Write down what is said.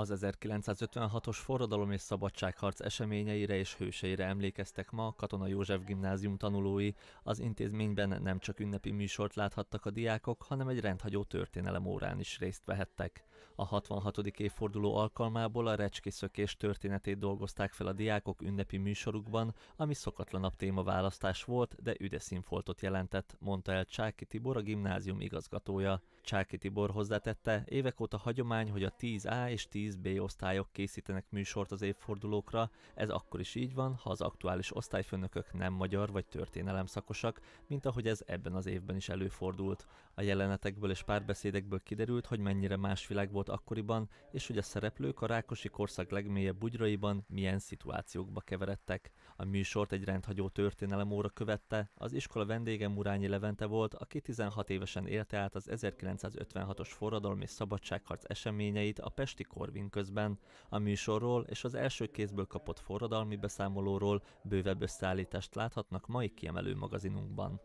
Az 1956-os forradalom és szabadságharc eseményeire és hőseire emlékeztek ma a Katona József gimnázium tanulói. Az intézményben nem csak ünnepi műsort láthattak a diákok, hanem egy rendhagyó történelem órán is részt vehettek. A 66. évforduló alkalmából a szökés történetét dolgozták fel a diákok ünnepi műsorukban, ami szokatlanabb témaválasztás volt, de üde színfoltot jelentett, mondta el Csáki Tibor a gimnázium igazgatója. Csáki Tibor hozzátette, évek óta hagyomány, hogy a 10A és 10 10B osztályok készítenek műsort az évfordulókra, ez akkor is így van, ha az aktuális osztályfőnökök nem magyar vagy történelem szakosak, mint ahogy ez ebben az évben is előfordult. A jelenetekből és párbeszédekből kiderült, hogy mennyire más világ volt akkoriban, és hogy a szereplők a Rákosi korszak legmélyebb bugyraiban milyen szituációkba keveredtek. A műsort egy rendhagyó történelem óra követte, az iskola vendége Murányi Levente volt, aki 16 évesen élte át az 1956-os forradalmi szabadságharc eseményeit a Pesti kor Corvin közben. A műsorról és az első kézből kapott forradalmi beszámolóról bővebb összeállítást láthatnak mai kiemelő magazinunkban.